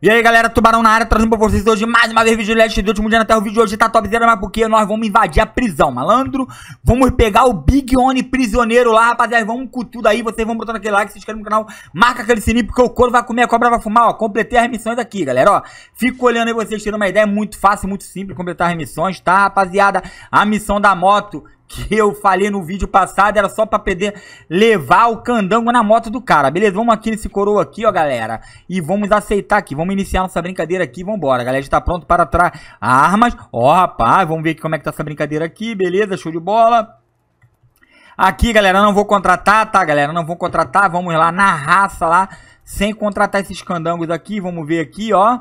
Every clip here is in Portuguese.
E aí galera, Tubarão na área, trazendo pra vocês hoje mais uma vez vídeo leste do último dia na Terra. O vídeo hoje tá topzera, mas porque nós vamos invadir a prisão, malandro. Vamos pegar o Big One prisioneiro lá, rapaziada. Vamos com tudo aí, vocês vão botando aquele like, se inscreve no canal, marca aquele sininho, porque o couro vai comer, a cobra vai fumar, ó. Completei as missões aqui, galera, ó. Fico olhando aí vocês, tirando uma ideia, é muito fácil, muito simples completar as missões, tá, rapaziada? A missão da moto que eu falei no vídeo passado, era só pra poder levar o candango na moto do cara. Beleza, vamos aqui nesse coroa aqui, ó, galera. E vamos aceitar aqui, vamos iniciar nossa brincadeira aqui, vambora. Galera, a gente tá pronto para tra armas. Ó, rapaz, vamos ver como é que tá essa brincadeira aqui, beleza, show de bola. Aqui, galera, não vou contratar, tá, galera? Não vou contratar, vamos lá na raça lá, sem contratar esses candangos aqui. Vamos ver aqui, ó.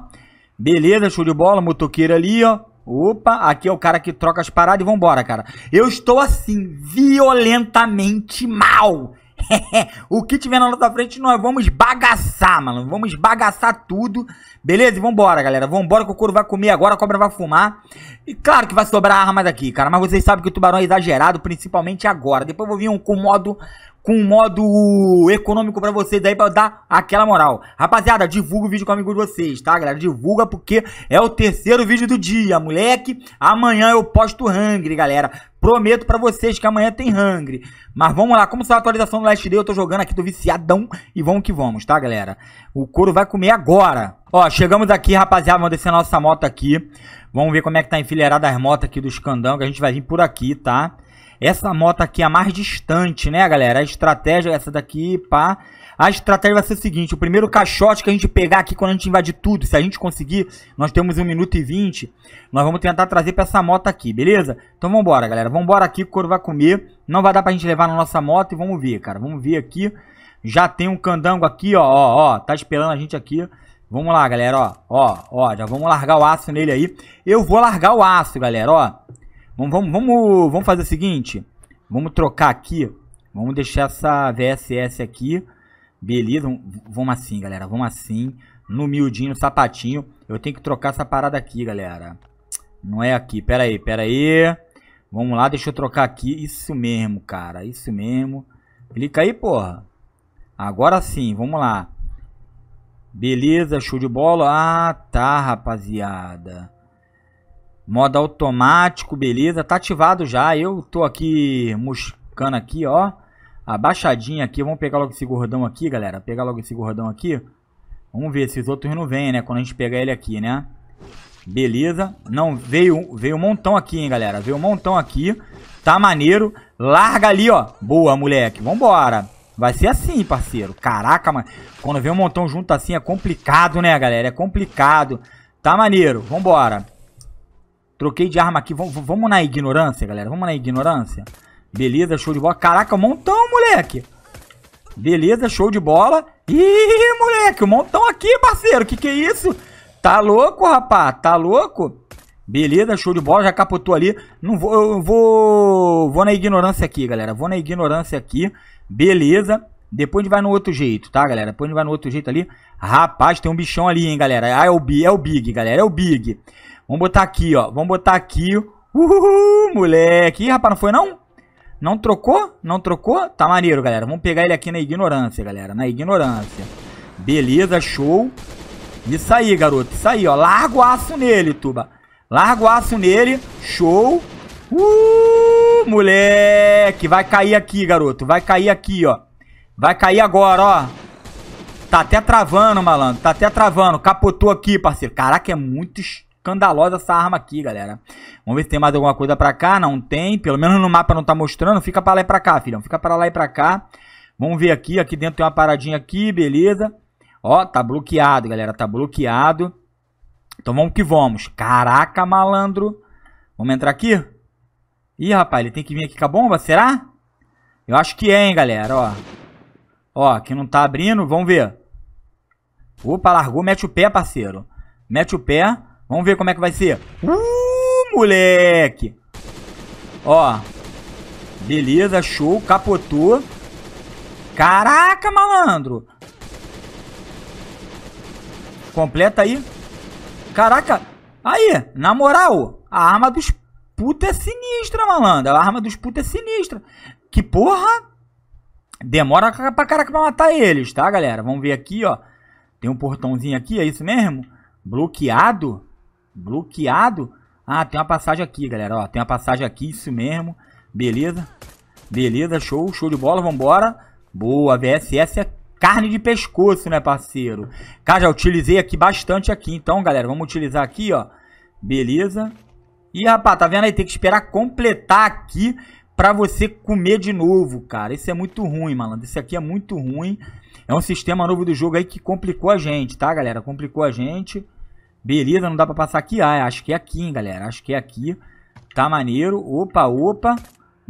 Beleza, show de bola, motoqueiro ali, ó. Opa, aqui é o cara que troca as paradas e vambora, cara. Eu estou assim, violentamente mal. o que tiver na nossa frente, nós vamos bagaçar, mano. Vamos bagaçar tudo. Beleza? vambora, galera. Vambora que o couro vai comer agora, a cobra vai fumar. E claro que vai sobrar armas aqui, cara. Mas vocês sabem que o tubarão é exagerado, principalmente agora. Depois eu vou vir um, com modo com um modo econômico para vocês aí para dar aquela moral. Rapaziada, divulga o vídeo com o amigo de vocês, tá, galera? Divulga porque é o terceiro vídeo do dia, moleque. Amanhã eu posto Hungry, galera. Prometo para vocês que amanhã tem Hungry. Mas vamos lá, como está a atualização do Last Day, eu tô jogando aqui, tô viciadão. E vamos que vamos, tá, galera? O couro vai comer agora. Ó, chegamos aqui, rapaziada, vamos descer nossa moto aqui. Vamos ver como é que tá enfileirada as motos aqui dos candangos. A gente vai vir por aqui, tá? Essa moto aqui é a mais distante, né, galera? A estratégia é essa daqui, pá. A estratégia vai ser o seguinte, o primeiro caixote que a gente pegar aqui quando a gente invadir tudo, se a gente conseguir, nós temos 1 minuto e 20, nós vamos tentar trazer pra essa moto aqui, beleza? Então vambora, galera, vambora aqui, o couro vai comer, não vai dar pra gente levar na nossa moto e vamos ver, cara, vamos ver aqui. Já tem um candango aqui, ó, ó, ó, tá esperando a gente aqui. Vamos lá, galera, ó, ó, ó, já vamos largar o aço nele aí. Eu vou largar o aço, galera, ó. Vamos, vamos, vamos, vamos fazer o seguinte. Vamos trocar aqui. Vamos deixar essa VSS aqui. Beleza, vamos assim, galera. Vamos assim. No miudinho, no sapatinho. Eu tenho que trocar essa parada aqui, galera. Não é aqui. Pera aí, pera aí. Vamos lá, deixa eu trocar aqui. Isso mesmo, cara. Isso mesmo. Clica aí, porra. Agora sim, vamos lá. Beleza, show de bola. Ah, tá, rapaziada. Modo automático, beleza. Tá ativado já. Eu tô aqui moscando aqui, ó. Abaixadinha aqui. Vamos pegar logo esse gordão aqui, galera. Pegar logo esse gordão aqui. Vamos ver se os outros não vêm, né? Quando a gente pegar ele aqui, né? Beleza. Não, veio, veio um montão aqui, hein, galera. Veio um montão aqui. Tá maneiro. Larga ali, ó. Boa, moleque. Vambora. Vai ser assim, parceiro. Caraca, mano. Quando vem um montão junto assim é complicado, né, galera? É complicado. Tá maneiro. Vambora. Troquei de arma aqui. Vamos na ignorância, galera. Vamos na ignorância. Beleza, show de bola. Caraca, um montão, moleque. Beleza, show de bola. Ih, moleque, um montão aqui, parceiro. Que que é isso? Tá louco, rapaz. Tá louco? Beleza, show de bola, já capotou ali. Não vou, eu vou, vou na ignorância aqui, galera. Vou na ignorância aqui. Beleza. Depois a gente vai no outro jeito, tá, galera? Depois a gente vai no outro jeito ali. Rapaz, tem um bichão ali, hein, galera? Ah, é o Big, é o Big, galera, é o Big. Vamos botar aqui, ó. Vamos botar aqui. Uhul, moleque. Ih, rapaz, não foi não? Não trocou? Não trocou? Tá maneiro, galera. Vamos pegar ele aqui na ignorância, galera. Na ignorância. Beleza, show. Isso aí, garoto. Isso aí, ó. Larga o aço nele, tuba. Larga o aço nele. Show. Uhul, moleque. Vai cair aqui, garoto. Vai cair aqui, ó. Vai cair agora, ó. Tá até travando, malandro. Tá até travando. Capotou aqui, parceiro. Caraca, é muito escandalosa essa arma aqui, galera. Vamos ver se tem mais alguma coisa pra cá. Não tem. Pelo menos no mapa não tá mostrando. Fica pra lá e pra cá, filhão. Fica pra lá e pra cá. Vamos ver aqui. Aqui dentro tem uma paradinha aqui, beleza. Ó, tá bloqueado, galera. Tá bloqueado. Então vamos que vamos. Caraca, malandro. Vamos entrar aqui? Ih, rapaz, ele tem que vir aqui com a bomba, será? Eu acho que é, hein, galera, ó. Ó, aqui não tá abrindo, vamos ver. Opa, largou, mete o pé, parceiro. Mete o pé. Vamos ver como é que vai ser. Uh, moleque. Ó. Beleza, show. Capotou. Caraca, malandro. Completa aí. Caraca. Aí, na moral, a arma dos puta é sinistra, malandro. A arma dos puta é sinistra. Que porra. Demora pra caraca pra matar eles, tá, galera? Vamos ver aqui, ó. Tem um portãozinho aqui, é isso mesmo? Bloqueado? Bloqueado? Ah, tem uma passagem aqui, galera, ó. Tem uma passagem aqui, isso mesmo. Beleza. Beleza, show, show de bola, vambora. Boa, VSS é carne de pescoço, né, parceiro? Cara, já utilizei aqui bastante aqui. Então, galera, vamos utilizar aqui, ó. Beleza. E, rapaz, tá vendo aí? Tem que esperar completar aqui para você comer de novo, cara. Isso é muito ruim, malandro. Isso aqui é muito ruim. É um sistema novo do jogo aí que complicou a gente, tá, galera? Complicou a gente. Beleza, não dá pra passar aqui. Ah, acho que é aqui, hein, galera. Acho que é aqui. Tá maneiro. Opa, opa.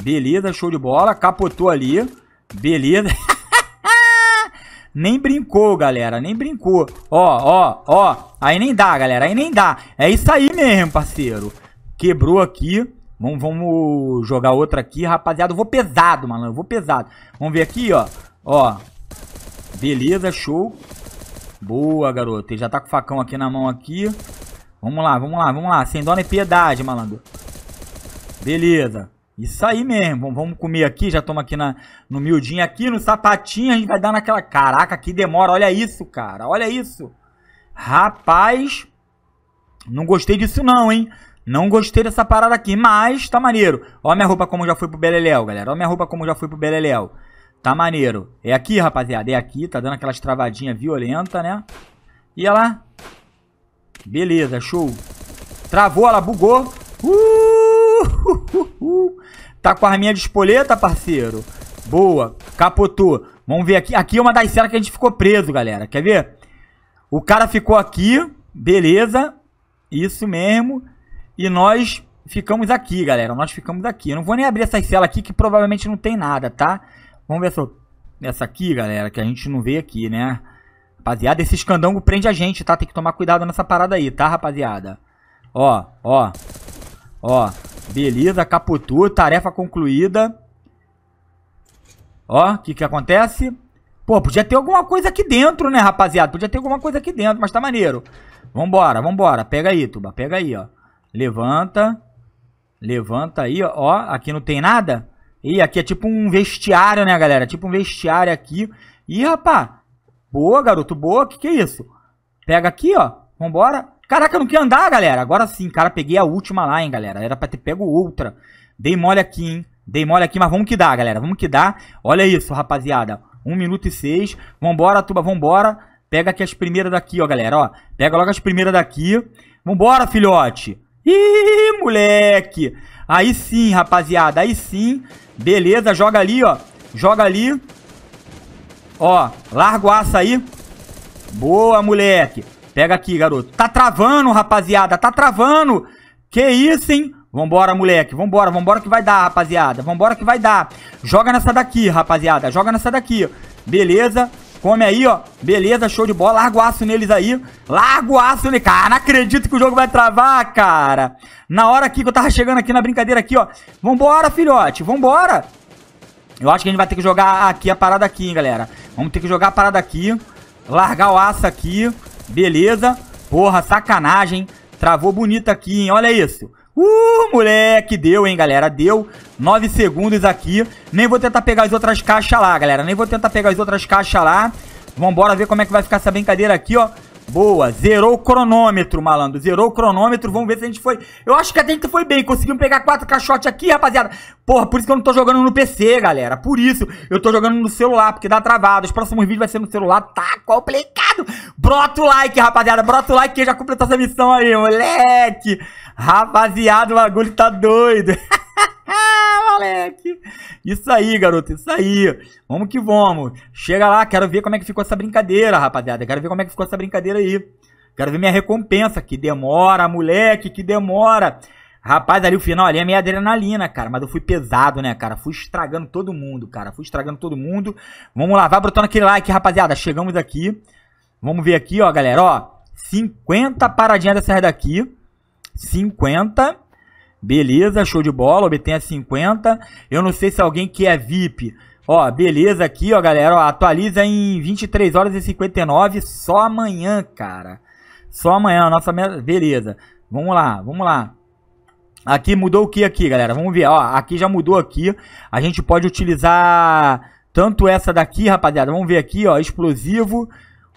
Beleza, show de bola. Capotou ali. Beleza. nem brincou, galera. Nem brincou. Ó, ó, ó. Aí nem dá, galera. Aí nem dá. É isso aí mesmo, parceiro. Quebrou aqui. Vamos, vamos jogar outra aqui, rapaziada. Eu vou pesado, malandro. Eu vou pesado. Vamos ver aqui, ó. Ó. Beleza, show. Boa, garoto. Ele já tá com o facão aqui na mão aqui. Vamos lá, vamos lá, vamos lá. Sem dó nem piedade, malandro. Beleza. Isso aí mesmo. Vamos comer aqui. Já toma aqui na, no miudinho aqui. No sapatinho a gente vai dar naquela... Caraca, que demora. Olha isso, cara. Olha isso. Rapaz... Não gostei disso não, hein? Não gostei dessa parada aqui, mas tá maneiro. Ó minha roupa como já foi pro Beleléu, galera. Ó minha roupa como já foi pro Beleléu. Tá maneiro. É aqui, rapaziada. É aqui. Tá dando aquelas travadinhas violentas, né? E olha lá. Beleza, show. Travou, ela bugou. Uh, tá com a arminha de espoleta, parceiro. Boa. Capotou. Vamos ver aqui. Aqui é uma das cenas que a gente ficou preso, galera. Quer ver? O cara ficou aqui. Beleza. Isso mesmo. E nós ficamos aqui, galera. Nós ficamos aqui. Eu não vou nem abrir essa cela aqui que provavelmente não tem nada, tá? Vamos ver essa, essa aqui, galera, que a gente não vê aqui, né? Rapaziada, esse escandango prende a gente, tá? Tem que tomar cuidado nessa parada aí, tá, rapaziada? Ó, ó. Ó. Beleza, caputu, Tarefa concluída. Ó, o que que acontece? Pô, podia ter alguma coisa aqui dentro, né, rapaziada? Podia ter alguma coisa aqui dentro, mas tá maneiro. Vambora, vambora. Pega aí, Tuba. Pega aí, ó. Levanta. Levanta aí, ó. Aqui não tem nada. E aqui é tipo um vestiário, né, galera? Tipo um vestiário aqui. Ih, rapá. Boa, garoto, boa. Que que é isso? Pega aqui, ó. Vambora. Caraca, não quer andar, galera. Agora sim, cara, peguei a última lá, hein, galera. Era pra ter pego outra. Dei mole aqui, hein. Dei mole aqui, mas vamos que dá, galera. Vamos que dá. Olha isso, rapaziada. um minuto e seis. Vambora, tuba, vambora. Pega aqui as primeiras daqui, ó, galera, ó. Pega logo as primeiras daqui. Vambora, filhote. Ih, moleque. Aí sim, rapaziada. Aí sim. Beleza, joga ali, ó. Joga ali. Ó, larga o aço aí. Boa, moleque. Pega aqui, garoto. Tá travando, rapaziada. Tá travando. Que isso, hein? Vambora, moleque. Vambora, vambora que vai dar, rapaziada. Vambora que vai dar. Joga nessa daqui, rapaziada. Joga nessa daqui. Beleza. Come aí, ó. Beleza, show de bola. Larga o aço neles aí. Larga o aço neles. Cara, não acredito que o jogo vai travar, cara. Na hora aqui que eu tava chegando aqui na brincadeira aqui, ó. Vambora, filhote. Vambora. Eu acho que a gente vai ter que jogar aqui a parada aqui, hein, galera. Vamos ter que jogar a parada aqui. Largar o aço aqui. Beleza. Porra, sacanagem. Travou bonito aqui, hein. Olha isso. Uh, moleque, deu, hein, galera, deu 9 segundos aqui Nem vou tentar pegar as outras caixas lá, galera Nem vou tentar pegar as outras caixas lá Vambora ver como é que vai ficar essa brincadeira aqui, ó Boa, zerou o cronômetro, malandro. Zerou o cronômetro, vamos ver se a gente foi. Eu acho que a gente foi bem, conseguimos pegar quatro caixotes aqui, rapaziada. Porra, por isso que eu não tô jogando no PC, galera. Por isso, eu tô jogando no celular, porque dá travado. Os próximos vídeos vai ser no celular, tá complicado. Brota o like, rapaziada, brota o like que já completou essa missão aí, moleque. Rapaziada, o bagulho tá doido. moleque! Isso aí, garoto, isso aí. Vamos que vamos. Chega lá, quero ver como é que ficou essa brincadeira, rapaziada. Quero ver como é que ficou essa brincadeira aí. Quero ver minha recompensa. Que demora, moleque, que demora. Rapaz, ali o final ali é meio adrenalina, cara. Mas eu fui pesado, né, cara? Fui estragando todo mundo, cara. Fui estragando todo mundo. Vamos lá, vai botando aquele like, rapaziada. Chegamos aqui. Vamos ver aqui, ó, galera, ó. 50 paradinhas dessa daqui. 50. Beleza, show de bola, obtenha 50. Eu não sei se alguém que é VIP. Ó, beleza aqui, ó, galera. Ó, atualiza em 23 horas e 59, só amanhã, cara. Só amanhã, nossa Beleza. Vamos lá, vamos lá. Aqui mudou o que aqui, galera? Vamos ver, ó. Aqui já mudou aqui. A gente pode utilizar tanto essa daqui, rapaziada. Vamos ver aqui, ó. Explosivo.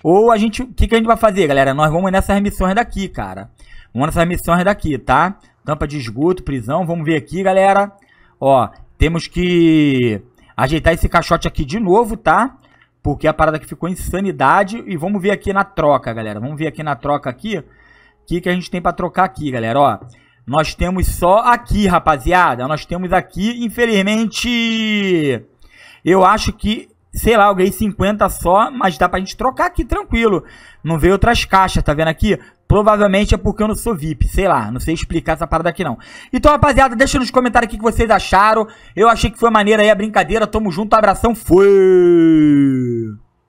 Ou a gente. O que, que a gente vai fazer, galera? Nós vamos nessas missões daqui, cara. Vamos nessas missões daqui, tá? tampa de esgoto, prisão. Vamos ver aqui, galera. Ó, temos que ajeitar esse caixote aqui de novo, tá? Porque é a parada que ficou insanidade. E vamos ver aqui na troca, galera. Vamos ver aqui na troca aqui. O que, que a gente tem pra trocar aqui, galera, ó. Nós temos só aqui, rapaziada. Nós temos aqui, infelizmente... Eu acho que sei lá, eu ganhei 50 só, mas dá pra gente trocar aqui tranquilo. Não veio outras caixas, tá vendo aqui? Provavelmente é porque eu não sou VIP, sei lá, não sei explicar essa parada aqui não. Então, rapaziada, deixa nos comentários o que vocês acharam. Eu achei que foi maneira aí a brincadeira. Tamo junto, abração, fui!